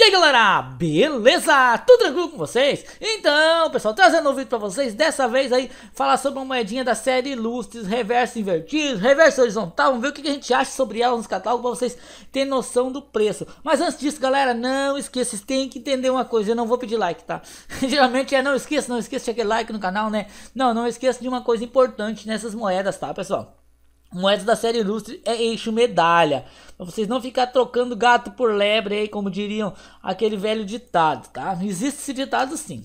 E aí galera, beleza? Tudo tranquilo com vocês? Então, pessoal, trazendo um vídeo pra vocês, dessa vez aí, falar sobre uma moedinha da série Ilustres, reverso invertido, reverso horizontal, vamos ver o que a gente acha sobre ela nos catálogos pra vocês terem noção do preço. Mas antes disso, galera, não esqueça, vocês têm que entender uma coisa, eu não vou pedir like, tá? Geralmente é, não esqueça, não esqueça de aquele like no canal, né? Não, não esqueça de uma coisa importante nessas moedas, tá, pessoal? Moedas da série ilustre é eixo medalha. Pra vocês não ficar trocando gato por lebre aí, como diriam aquele velho ditado, tá? Existe esse ditado sim.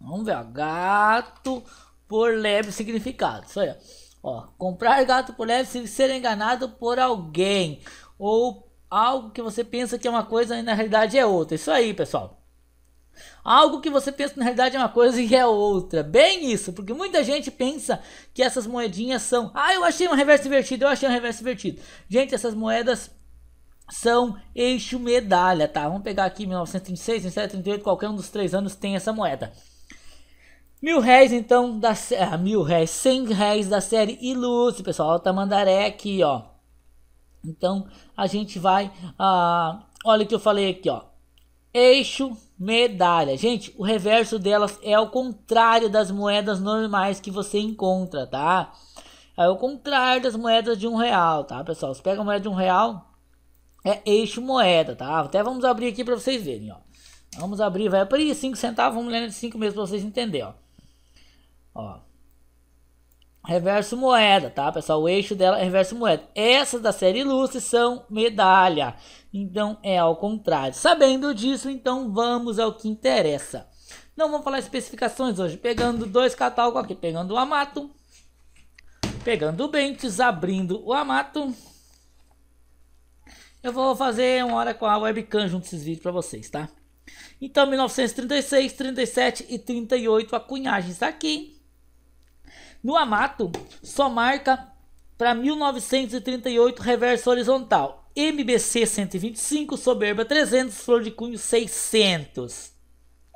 Vamos ver, ó. Gato por lebre significado. Isso aí, ó. Comprar gato por lebre significa ser enganado por alguém. Ou algo que você pensa que é uma coisa e na realidade é outra. Isso aí, pessoal. Algo que você pensa na realidade é uma coisa e é outra. Bem isso, porque muita gente pensa que essas moedinhas são. Ah, eu achei um reverso invertido, eu achei um reverso invertido. Gente, essas moedas são eixo medalha, tá? Vamos pegar aqui 1936, 1938 qualquer um dos três anos tem essa moeda. Mil réis, então, da ah, mil réis, cem réis da série Ilustre, pessoal. Alta Mandaré aqui, ó. Então, a gente vai. Ah, olha o que eu falei aqui, ó. Eixo medalha. Gente, o reverso delas é o contrário das moedas normais que você encontra, tá? É o contrário das moedas de um real, tá, pessoal? Você pega a moeda de um real, é eixo moeda, tá? Até vamos abrir aqui para vocês verem, ó. Vamos abrir, vai abrir 5 centavos, vamos ler de 5 mesmo para vocês entenderem, ó. Ó reverso moeda, tá pessoal? O eixo dela é reverso moeda. Essas da série ilustre são medalha, então é ao contrário. Sabendo disso, então vamos ao que interessa. Não vamos falar especificações hoje, pegando dois catálogos aqui, pegando o Amato, pegando o Bentes, abrindo o Amato. Eu vou fazer uma hora com a webcam junto esses vídeos para vocês, tá? Então, 1936, 37 e 38, a cunhagem está aqui. No Amato, só marca para 1938 reverso horizontal. MBC 125, Soberba 300, Flor de Cunho 600.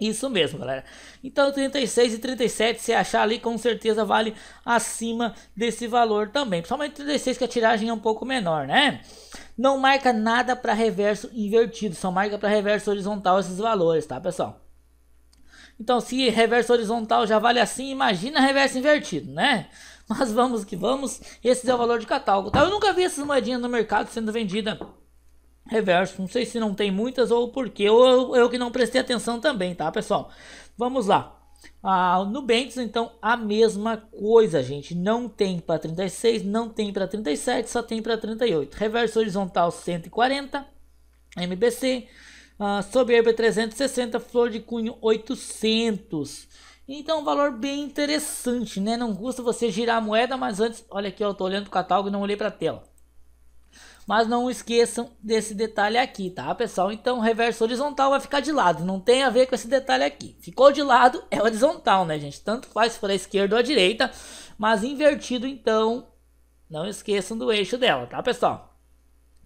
Isso mesmo, galera. Então 36 e 37, se achar ali, com certeza vale acima desse valor também. Principalmente 36, que a tiragem é um pouco menor, né? Não marca nada para reverso invertido, só marca para reverso horizontal esses valores, tá, pessoal? Então, se reverso horizontal já vale assim, imagina reverso invertido, né? Mas vamos que vamos, esse é o valor de catálogo. Tá? Eu nunca vi essas moedinhas no mercado sendo vendida reverso. Não sei se não tem muitas ou porque ou eu, eu que não prestei atenção também, tá, pessoal? Vamos lá. Ah, Bentes então, a mesma coisa, gente. Não tem para 36, não tem para 37, só tem para 38. Reverso horizontal 140, MBC ah, a Soberba 360, Flor de Cunho 800. Então, um valor bem interessante, né? Não custa você girar a moeda, mas antes, olha aqui, eu tô olhando o catálogo e não olhei para tela. Mas não esqueçam desse detalhe aqui, tá, pessoal? Então, reverso horizontal vai ficar de lado, não tem a ver com esse detalhe aqui. Ficou de lado, é horizontal, né, gente? Tanto faz se for a esquerda ou a direita, mas invertido, então, não esqueçam do eixo dela, tá, pessoal?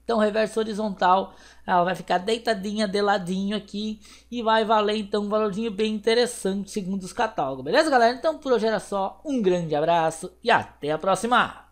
Então, reverso horizontal, ela vai ficar deitadinha de ladinho aqui e vai valer então um valorzinho bem interessante segundo os catálogos. Beleza, galera? Então, por hoje era só. Um grande abraço e até a próxima!